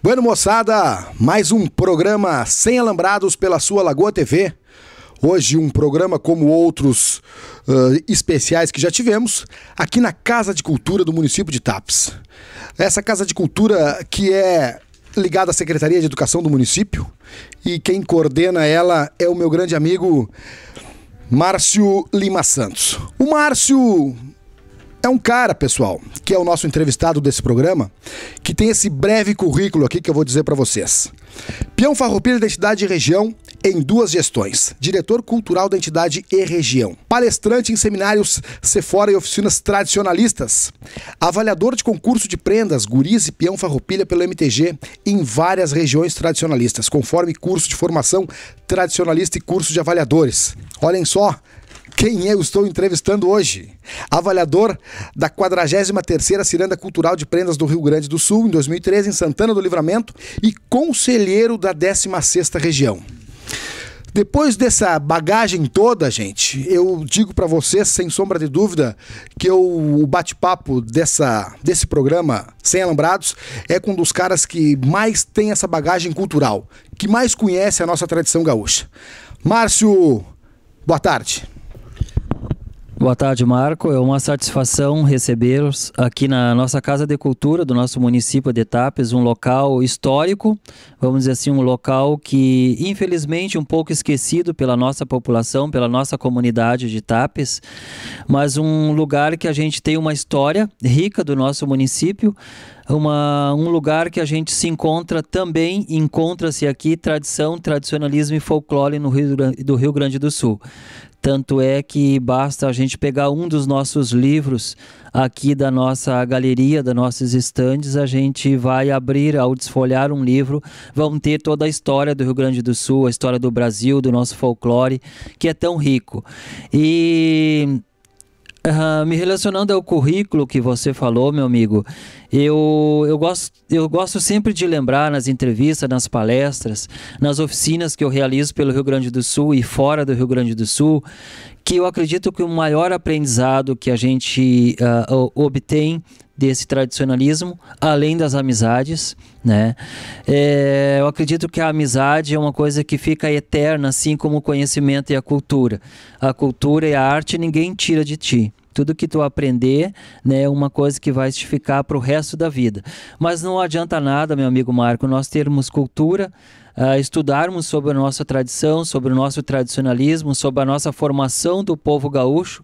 Bueno, moçada, mais um programa sem alambrados pela sua Lagoa TV. Hoje, um programa como outros uh, especiais que já tivemos, aqui na Casa de Cultura do município de Tapes. Essa Casa de Cultura que é ligada à Secretaria de Educação do município. E quem coordena ela é o meu grande amigo Márcio Lima Santos. O Márcio é um cara, pessoal, que é o nosso entrevistado desse programa, que tem esse breve currículo aqui que eu vou dizer para vocês. Peão Farroupilha Identidade de Região, em duas gestões, diretor cultural da entidade e região, palestrante em seminários Sephora e oficinas tradicionalistas, avaliador de concurso de prendas, guris e peão farroupilha pelo MTG em várias regiões tradicionalistas, conforme curso de formação tradicionalista e curso de avaliadores. Olhem só, quem eu estou entrevistando hoje. Avaliador da 43ª Ciranda Cultural de Prendas do Rio Grande do Sul, em 2013, em Santana do Livramento, e conselheiro da 16ª Região. Depois dessa bagagem toda, gente, eu digo para vocês, sem sombra de dúvida, que eu, o bate-papo dessa, desse programa, Sem Alambrados, é com um dos caras que mais tem essa bagagem cultural, que mais conhece a nossa tradição gaúcha. Márcio, boa tarde. Boa tarde, Marco. É uma satisfação recebê-los aqui na nossa Casa de Cultura do nosso município de Tapes, um local histórico, vamos dizer assim, um local que infelizmente um pouco esquecido pela nossa população, pela nossa comunidade de Tapes, mas um lugar que a gente tem uma história rica do nosso município, uma, um lugar que a gente se encontra também, encontra-se aqui tradição, tradicionalismo e folclore no Rio, do Rio Grande do Sul. Tanto é que basta a gente pegar um dos nossos livros aqui da nossa galeria, das nossas estandes, a gente vai abrir, ao desfolhar um livro, vão ter toda a história do Rio Grande do Sul, a história do Brasil, do nosso folclore, que é tão rico. E me relacionando ao currículo que você falou, meu amigo, eu, eu, gosto, eu gosto sempre de lembrar nas entrevistas, nas palestras, nas oficinas que eu realizo pelo Rio Grande do Sul e fora do Rio Grande do Sul, que eu acredito que o maior aprendizado que a gente uh, obtém desse tradicionalismo, além das amizades, né? É, eu acredito que a amizade é uma coisa que fica eterna, assim como o conhecimento e a cultura. A cultura e a arte ninguém tira de ti. Tudo que tu aprender né, é uma coisa que vai te ficar para o resto da vida. Mas não adianta nada, meu amigo Marco, nós termos cultura, Uh, estudarmos sobre a nossa tradição, sobre o nosso tradicionalismo, sobre a nossa formação do povo gaúcho,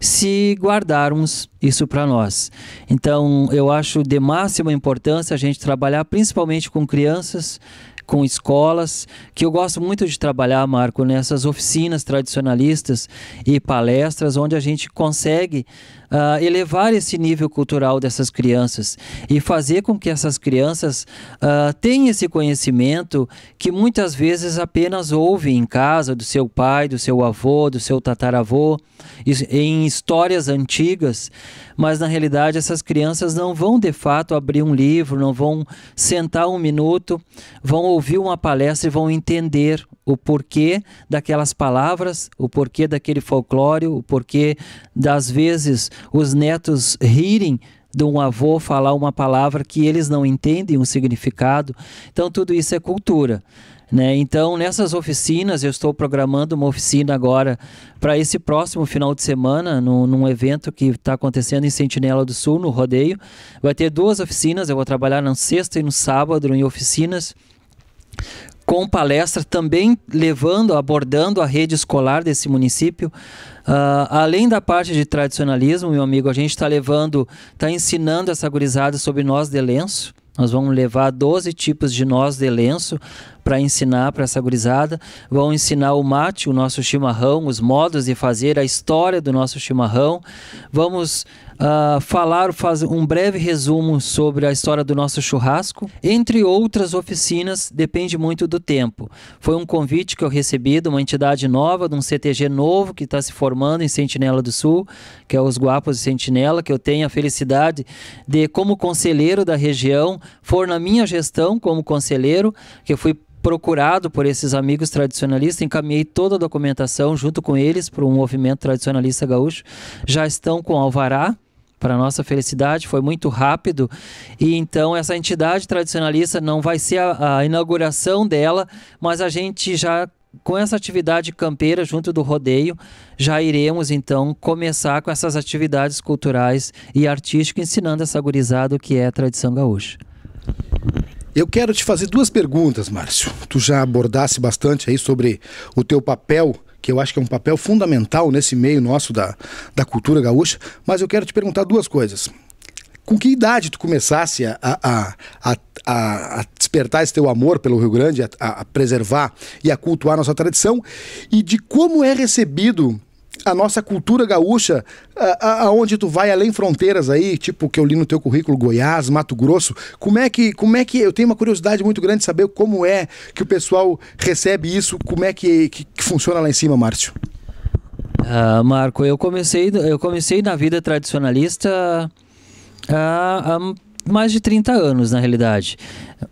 se guardarmos isso para nós. Então, eu acho de máxima importância a gente trabalhar principalmente com crianças, com escolas, que eu gosto muito de trabalhar, Marco, nessas oficinas tradicionalistas e palestras, onde a gente consegue uh, elevar esse nível cultural dessas crianças e fazer com que essas crianças uh, tenham esse conhecimento que muitas vezes apenas ouvem em casa do seu pai, do seu avô, do seu tataravô, em histórias antigas, mas na realidade essas crianças não vão de fato abrir um livro, não vão sentar um minuto, vão ouvir uma palestra e vão entender o porquê daquelas palavras, o porquê daquele folclore, o porquê das vezes os netos rirem de um avô falar uma palavra que eles não entendem o um significado. Então, tudo isso é cultura. Né? Então, nessas oficinas, eu estou programando uma oficina agora para esse próximo final de semana, num evento que está acontecendo em Sentinela do Sul, no Rodeio. Vai ter duas oficinas, eu vou trabalhar na sexta e no sábado em oficinas com palestra também levando, abordando a rede escolar desse município. Uh, além da parte de tradicionalismo, meu amigo, a gente está levando, está ensinando essa gurizada sobre nós de lenço. Nós vamos levar 12 tipos de nós de lenço para ensinar para essa gurizada. Vão ensinar o mate, o nosso chimarrão, os modos de fazer, a história do nosso chimarrão. Vamos uh, falar, fazer um breve resumo sobre a história do nosso churrasco. Entre outras oficinas, depende muito do tempo. Foi um convite que eu recebi de uma entidade nova, de um CTG novo que está se formando em Sentinela do Sul, que é os Guapos de Sentinela, que eu tenho a felicidade de, como conselheiro da região, for na minha gestão como conselheiro, que eu fui procurado por esses amigos tradicionalistas, encaminhei toda a documentação junto com eles para o movimento tradicionalista gaúcho. Já estão com alvará, para nossa felicidade, foi muito rápido. E então essa entidade tradicionalista não vai ser a, a inauguração dela, mas a gente já com essa atividade campeira junto do rodeio, já iremos então começar com essas atividades culturais e artísticas ensinando essa gurizada o que é a tradição gaúcha. Eu quero te fazer duas perguntas, Márcio. Tu já abordasse bastante aí sobre o teu papel que eu acho que é um papel fundamental nesse meio nosso da, da cultura gaúcha, mas eu quero te perguntar duas coisas. Com que idade tu começasse a, a, a, a despertar esse teu amor pelo Rio Grande, a, a preservar e a cultuar nossa tradição? E de como é recebido a nossa cultura gaúcha, aonde tu vai além fronteiras aí, tipo que eu li no teu currículo Goiás, Mato Grosso, como é que, como é que eu tenho uma curiosidade muito grande de saber como é que o pessoal recebe isso, como é que, que, que funciona lá em cima, Márcio? Uh, Marco, eu comecei, eu comecei na vida tradicionalista uh, um, mais de 30 anos, na realidade.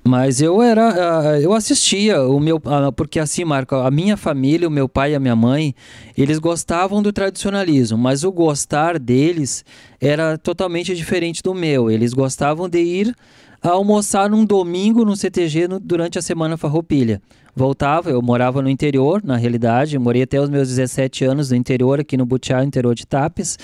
Mas eu era. Eu assistia o meu. Porque assim, Marco, a minha família, o meu pai e a minha mãe, eles gostavam do tradicionalismo, mas o gostar deles era totalmente diferente do meu. Eles gostavam de ir almoçar num domingo no CTG no, durante a semana farroupilha voltava, eu morava no interior, na realidade, morei até os meus 17 anos no interior, aqui no Butiá, interior de Tapes.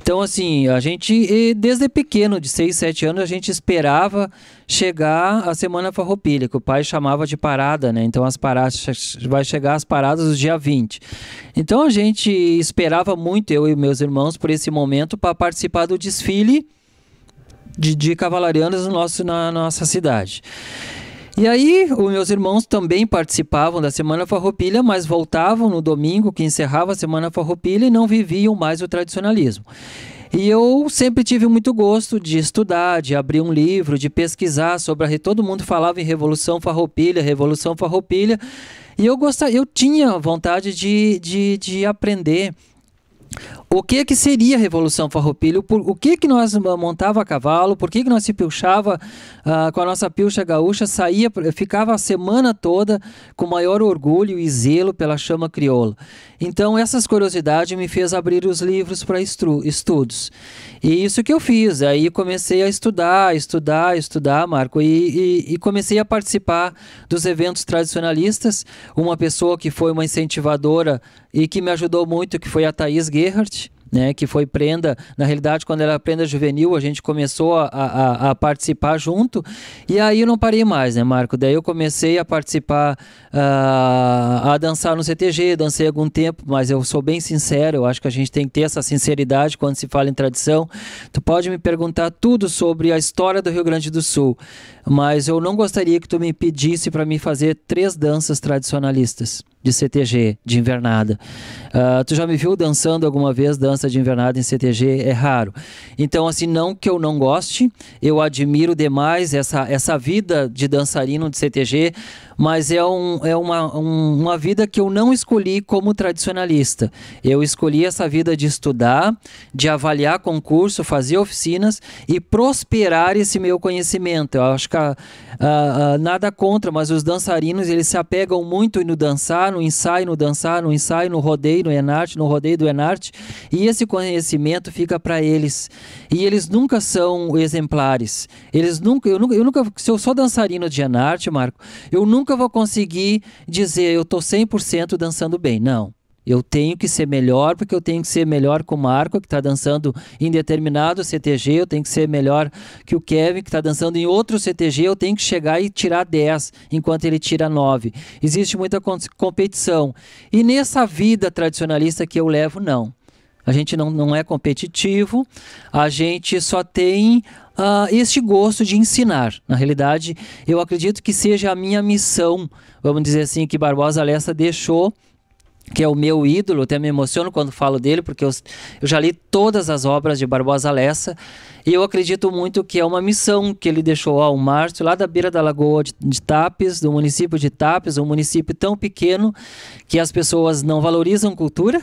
Então, assim, a gente, desde pequeno, de 6, 7 anos, a gente esperava chegar a Semana Farroupilha, que o pai chamava de parada, né? Então, as paradas, vai chegar as paradas do dia 20. Então, a gente esperava muito, eu e meus irmãos, por esse momento, para participar do desfile de, de cavalarianos no nosso, na, na nossa cidade. E aí, os meus irmãos também participavam da Semana Farroupilha, mas voltavam no domingo que encerrava a Semana Farroupilha e não viviam mais o tradicionalismo. E eu sempre tive muito gosto de estudar, de abrir um livro, de pesquisar sobre a todo mundo falava em revolução farroupilha, revolução farroupilha, e eu gostava, eu tinha vontade de, de, de aprender o que que seria a Revolução Farroupilha, o que que nós montava a cavalo, por que que nós se pilchava uh, com a nossa pilcha gaúcha, saía, ficava a semana toda com maior orgulho e zelo pela chama crioula. Então essas curiosidades me fez abrir os livros para estudos. E isso que eu fiz, aí comecei a estudar, estudar, estudar, Marco, e, e, e comecei a participar dos eventos tradicionalistas, uma pessoa que foi uma incentivadora e que me ajudou muito, que foi a Thaís Gerhardt, né, que foi prenda, na realidade, quando ela era prenda juvenil, a gente começou a, a, a, participar junto, e aí eu não parei mais, né, Marco? Daí eu comecei a participar, uh, a dançar no CTG, dancei algum tempo, mas eu sou bem sincero, eu acho que a gente tem que ter essa sinceridade quando se fala em tradição. Tu pode me perguntar tudo sobre a história do Rio Grande do Sul, mas eu não gostaria que tu me pedisse para me fazer três danças tradicionalistas de CTG, de invernada. Uh, tu já me viu dançando alguma vez dança de invernada em CTG? É raro. Então, assim, não que eu não goste, eu admiro demais essa, essa vida de dançarino de CTG mas é, um, é uma, um, uma vida que eu não escolhi como tradicionalista. Eu escolhi essa vida de estudar, de avaliar concurso, fazer oficinas e prosperar esse meu conhecimento. Eu acho que ah, ah, ah, nada contra, mas os dançarinos eles se apegam muito no dançar, no ensaio, no dançar, no ensaio, no rodeio, no enarte, no rodeio do enarte, e esse conhecimento fica para eles. E eles nunca são exemplares. Eles nunca, eu nunca, eu nunca, se eu sou dançarino de enarte, Marco, eu nunca que eu vou conseguir dizer eu tô 100% dançando bem. Não. Eu tenho que ser melhor, porque eu tenho que ser melhor com o Marco, que está dançando em determinado CTG, eu tenho que ser melhor que o Kevin, que está dançando em outro CTG, eu tenho que chegar e tirar 10, enquanto ele tira 9. Existe muita competição. E nessa vida tradicionalista que eu levo, não a gente não, não é competitivo, a gente só tem uh, este gosto de ensinar. Na realidade, eu acredito que seja a minha missão, vamos dizer assim, que Barbosa Lessa deixou que é o meu ídolo, até me emociono quando falo dele, porque eu, eu, já li todas as obras de Barbosa Lessa, e eu acredito muito que é uma missão que ele deixou ao Márcio, lá da beira da Lagoa de, de Tapes, do município de Tapes, um município tão pequeno que as pessoas não valorizam cultura,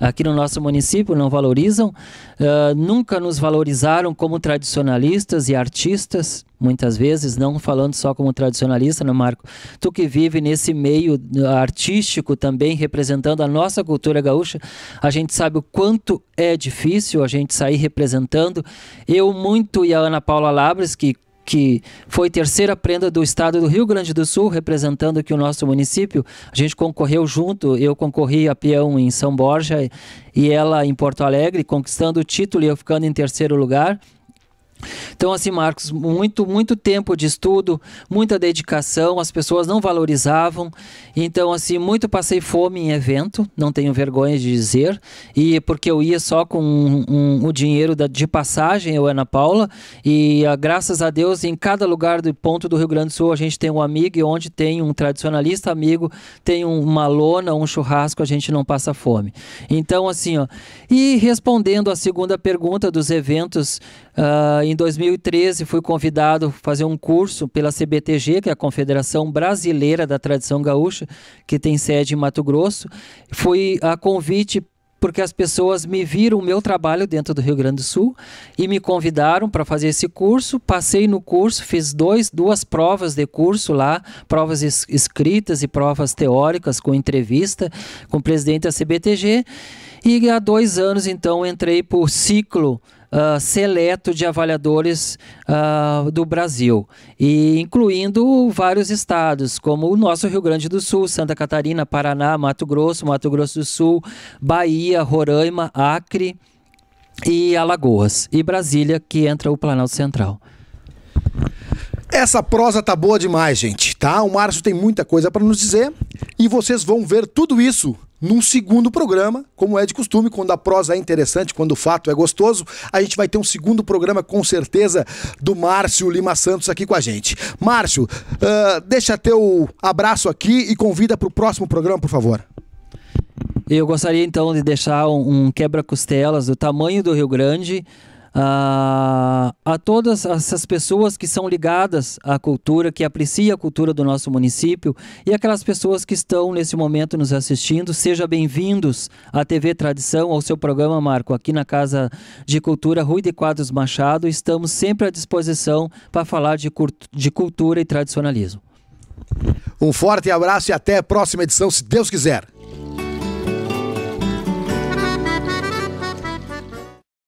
aqui no nosso município não valorizam, uh, nunca nos valorizaram como tradicionalistas e artistas, muitas vezes, não falando só como tradicionalista, né, Marco? Tu que vive nesse meio eh, artístico também, representando a nossa cultura gaúcha, a gente sabe o quanto é difícil a gente sair representando. Eu muito e a Ana Paula Labres, que que foi terceira prenda do estado do Rio Grande do Sul, representando aqui o nosso município. A gente concorreu junto, eu concorri a peão em São Borja e ela em Porto Alegre, conquistando o título e eu ficando em terceiro lugar. Então, assim, Marcos, muito, muito tempo de estudo, muita dedicação, as pessoas não valorizavam. Então, assim, muito passei fome em evento, não tenho vergonha de dizer. E porque eu ia só com um, um, o dinheiro da, de passagem, eu, Ana Paula. E a, ah, graças a Deus, em cada lugar do ponto do Rio Grande do Sul, a gente tem um amigo. E onde tem um tradicionalista amigo, tem um, uma lona, um churrasco, a gente não passa fome. Então, assim, ó. E respondendo à segunda pergunta dos eventos Uh, em 2013 fui convidado a fazer um curso pela CBTG, que é a Confederação Brasileira da Tradição Gaúcha, que tem sede em Mato Grosso. Fui a convite porque as pessoas me viram o meu trabalho dentro do Rio Grande do Sul e me convidaram para fazer esse curso. Passei no curso, fiz dois, duas provas de curso lá, provas es escritas e provas teóricas, com entrevista com o presidente da CBTG. E há dois anos, então, entrei por ciclo uh, seleto de avaliadores uh, do Brasil, e incluindo vários estados, como o nosso Rio Grande do Sul, Santa Catarina, Paraná, Mato Grosso, Mato Grosso do Sul, Bahia, Roraima, Acre e Alagoas, e Brasília, que entra o Planalto Central. Essa prosa tá boa demais, gente, tá? O Márcio tem muita coisa para nos dizer e vocês vão ver tudo isso num segundo programa, como é de costume, quando a prosa é interessante, quando o fato é gostoso, a gente vai ter um segundo programa, com certeza, do Márcio Lima Santos aqui com a gente. Márcio, uh, deixa teu abraço aqui e convida para o próximo programa, por favor. Eu gostaria então de deixar um, um quebra-costelas do tamanho do Rio Grande, a, a todas essas pessoas que são ligadas à cultura, que apreciam a cultura do nosso município e aquelas pessoas que estão nesse momento nos assistindo. sejam bem-vindos à TV Tradição, ao seu programa, Marco, aqui na Casa de Cultura Rui de Quadros Machado. Estamos sempre à disposição para falar de, de cultura e tradicionalismo. Um forte abraço e até a próxima edição, se Deus quiser.